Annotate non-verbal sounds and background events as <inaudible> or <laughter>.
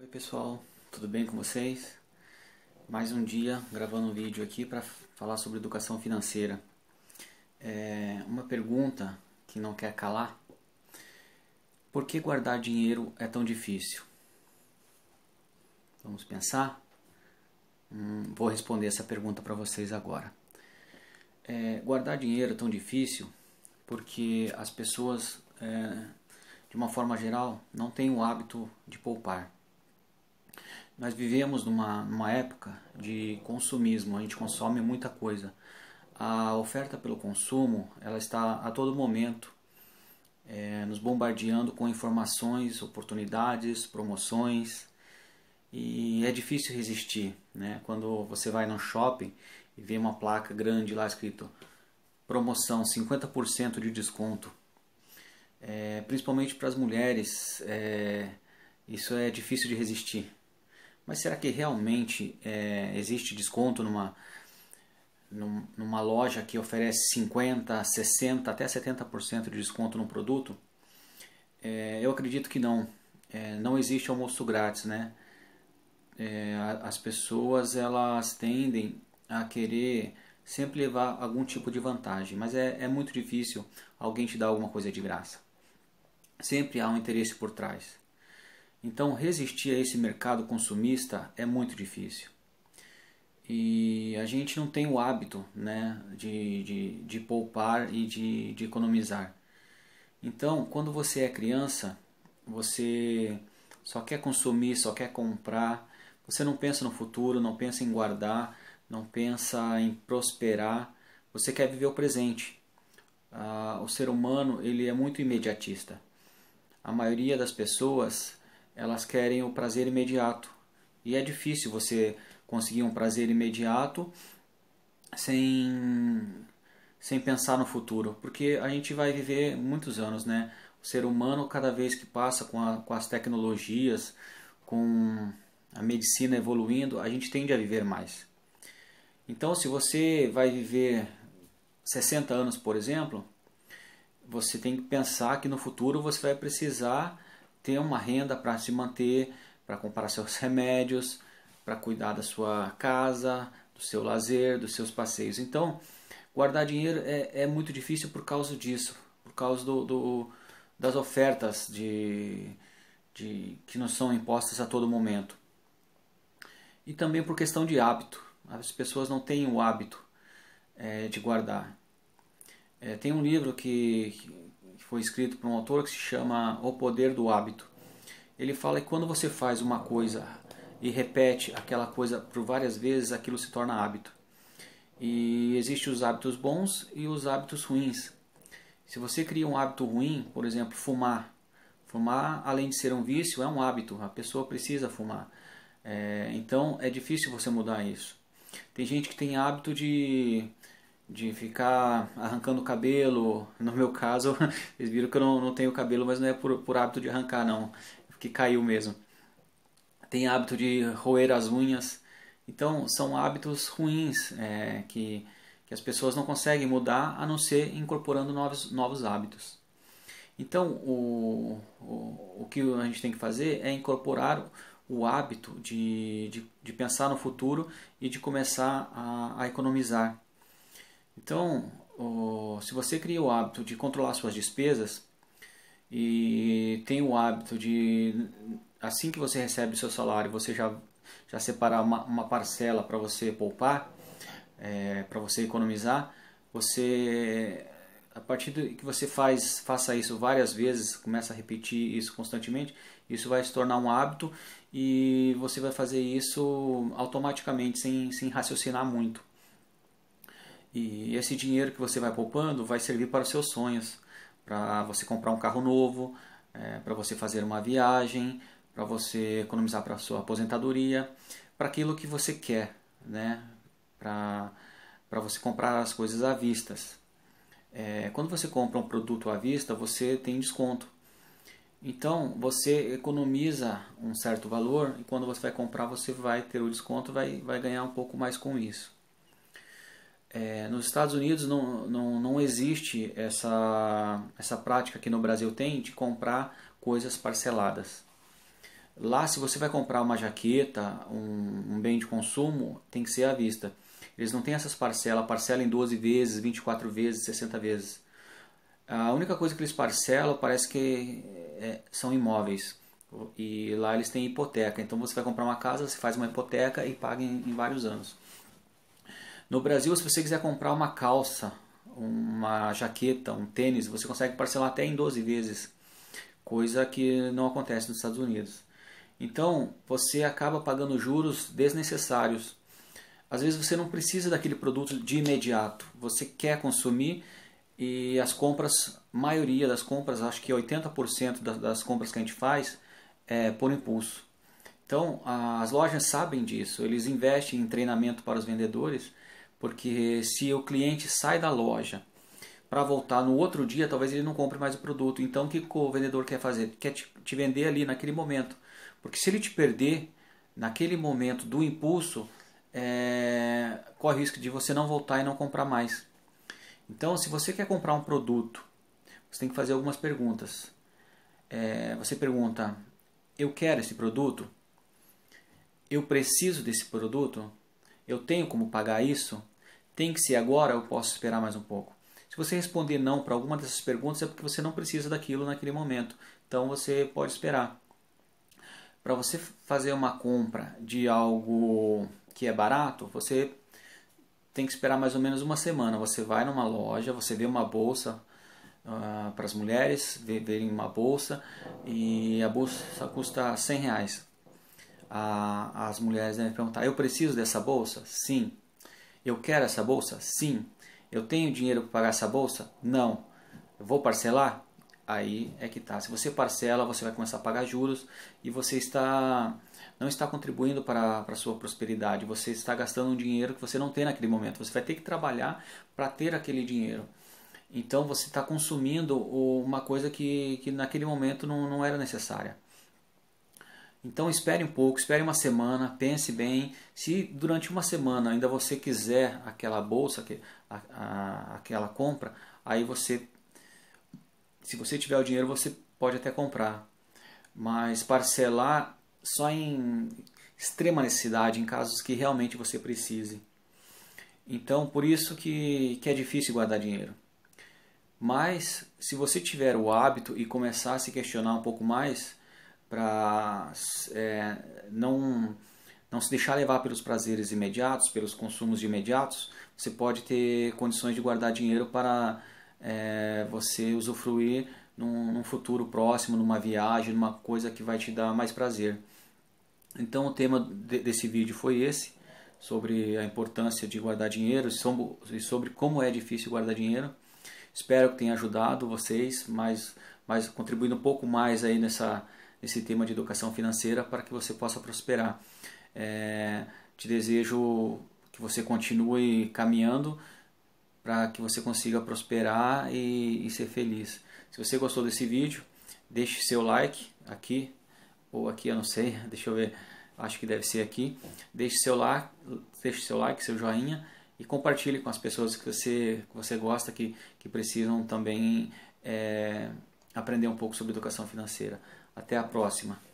Oi pessoal, tudo bem com vocês? Mais um dia gravando um vídeo aqui para falar sobre educação financeira. É uma pergunta que não quer calar: por que guardar dinheiro é tão difícil? Vamos pensar? Hum, vou responder essa pergunta para vocês agora. É, guardar dinheiro é tão difícil porque as pessoas, é, de uma forma geral, não têm o hábito de poupar. Nós vivemos numa, numa época de consumismo, a gente consome muita coisa. A oferta pelo consumo ela está a todo momento é, nos bombardeando com informações, oportunidades, promoções e é difícil resistir. Né? Quando você vai no shopping e vê uma placa grande lá escrito promoção 50% de desconto, é, principalmente para as mulheres, é, isso é difícil de resistir. Mas será que realmente é, existe desconto numa, numa loja que oferece 50, 60, até 70% de desconto num produto? É, eu acredito que não. É, não existe almoço grátis, né? É, as pessoas elas tendem a querer sempre levar algum tipo de vantagem, mas é, é, muito difícil alguém te dar alguma coisa de graça. Sempre há um interesse por trás. Então, resistir a esse mercado consumista é muito difícil. E a gente não tem o hábito né, de, de, de poupar e de, de economizar. Então, quando você é criança, você só quer consumir, só quer comprar, você não pensa no futuro, não pensa em guardar, não pensa em prosperar, você quer viver o presente. Ah, o ser humano ele é muito imediatista. A maioria das pessoas elas querem o prazer imediato. E é difícil você conseguir um prazer imediato sem, sem pensar no futuro, porque a gente vai viver muitos anos, né? O ser humano, cada vez que passa com, a, com as tecnologias, com a medicina evoluindo, a gente tende a viver mais. Então, se você vai viver 60 anos, por exemplo, você tem que pensar que no futuro você vai precisar ter uma renda para se manter, para comprar seus <laughs> remédios, para cuidar da sua casa, do seu lazer, dos seus passeios. Então, guardar dinheiro é, é muito difícil por causa disso, por causa do, do das ofertas de, de, que nos são impostas a todo momento. E também por questão de hábito. As pessoas não têm o hábito é, de guardar. É, tem um livro que, que foi escrito por um autor que se chama O Poder do Hábito. Ele fala que quando você faz uma coisa e repete aquela coisa por várias vezes, aquilo se torna hábito. E existem os hábitos bons e os hábitos ruins. Se você cria um hábito ruim, por exemplo, fumar. Fumar, além de ser um vício, é um hábito. A pessoa precisa fumar. É, então é difícil você mudar isso. Tem gente que tem hábito de de ficar arrancando o cabelo. <laughs> No meu caso, vocês <laughs> viram que eu não, não tenho cabelo, mas não é por, por hábito de arrancar, não. Que caiu mesmo. Tem hábito de roer as unhas. Então, são hábitos ruins é, que, que as pessoas não conseguem mudar a não ser incorporando novos, novos hábitos. Então, o, o, o que a gente tem que fazer é incorporar o hábito de, de, de pensar no futuro e de começar a, a economizar então, se você cria o hábito de controlar suas despesas e tem o hábito de, assim que você recebe o seu salário, você já, já separar uma, uma parcela para você poupar, é, para você economizar, você a partir do que você faz faça isso várias vezes, começa a repetir isso constantemente, isso vai se tornar um hábito e você vai fazer isso automaticamente, sem, sem raciocinar muito. E esse dinheiro que você vai poupando vai servir para os seus sonhos, para você comprar um carro novo, é, para você fazer uma viagem, para você economizar para a sua aposentadoria, para aquilo que você quer, né? para você comprar as coisas à vista. É, quando você compra um produto à vista, você tem desconto. Então você economiza um certo valor e quando você vai comprar, você vai ter o desconto, vai, vai ganhar um pouco mais com isso. É, nos Estados Unidos não, não, não existe essa, essa prática que no Brasil tem de comprar coisas parceladas. Lá, se você vai comprar uma jaqueta, um, um bem de consumo, tem que ser à vista. Eles não têm essas parcelas, parcela em 12 vezes, 24 vezes, 60 vezes. A única coisa que eles parcelam parece que é, são imóveis. E lá eles têm hipoteca. Então você vai comprar uma casa, você faz uma hipoteca e paga em, em vários anos. No Brasil, se você quiser comprar uma calça, uma jaqueta, um tênis, você consegue parcelar até em 12 vezes, coisa que não acontece nos Estados Unidos. Então, você acaba pagando juros desnecessários. Às vezes você não precisa daquele produto de imediato, você quer consumir e as compras, maioria das compras, acho que 80% das compras que a gente faz é por impulso. Então, as lojas sabem disso, eles investem em treinamento para os vendedores porque se o cliente sai da loja para voltar no outro dia, talvez ele não compre mais o produto. Então, o que o vendedor quer fazer? Quer te vender ali naquele momento. Porque se ele te perder naquele momento do impulso, é... corre o risco de você não voltar e não comprar mais. Então, se você quer comprar um produto, você tem que fazer algumas perguntas. É... Você pergunta: Eu quero esse produto? Eu preciso desse produto? eu tenho como pagar isso? Tem que ser agora ou posso esperar mais um pouco? Se você responder não para alguma dessas perguntas, é porque você não precisa daquilo naquele momento. Então você pode esperar. Para você fazer uma compra de algo que é barato, você tem que esperar mais ou menos uma semana. Você vai numa loja, você vê uma bolsa uh, ah, para as mulheres verem uma bolsa e a bolsa custa 100 reais a, as mulheres devem perguntar: eu preciso dessa bolsa? Sim. Eu quero essa bolsa? Sim. Eu tenho dinheiro para pagar essa bolsa? Não. Eu vou parcelar? Aí é que tá. Se você parcela, você vai começar a pagar juros e você está não está contribuindo para, para a sua prosperidade. Você está gastando um dinheiro que você não tem naquele momento. Você vai ter que trabalhar para ter aquele dinheiro. Então você está consumindo uma coisa que, que naquele momento não, não era necessária. Então espere um pouco, espere uma semana, pense bem. Se durante uma semana ainda você quiser aquela bolsa, aquela compra, aí você, se você tiver o dinheiro, você pode até comprar. Mas parcelar só em extrema necessidade, em casos que realmente você precise. Então, por isso que, que é difícil guardar dinheiro. Mas, se você tiver o hábito e começar a se questionar um pouco mais, para é, não, não se deixar levar pelos prazeres imediatos, pelos consumos imediatos, você pode ter condições de guardar dinheiro para é, você usufruir num, num futuro próximo, numa viagem, numa coisa que vai te dar mais prazer. Então o tema de, desse vídeo foi esse, sobre a importância de guardar dinheiro e sobre como é difícil guardar dinheiro. Espero que tenha ajudado vocês, mas, mas contribuindo um pouco mais aí nessa, esse tema de educação financeira para que você possa prosperar. É, te desejo que você continue caminhando para que você consiga prosperar e, e ser feliz. Se você gostou desse vídeo, deixe seu like aqui ou aqui, eu não sei, <laughs> deixa eu ver, acho que deve ser aqui. Deixe seu like, deixe seu like, seu joinha e compartilhe com as pessoas que você, que você gosta, que, que precisam também é, aprender um pouco sobre educação financeira. Até a próxima.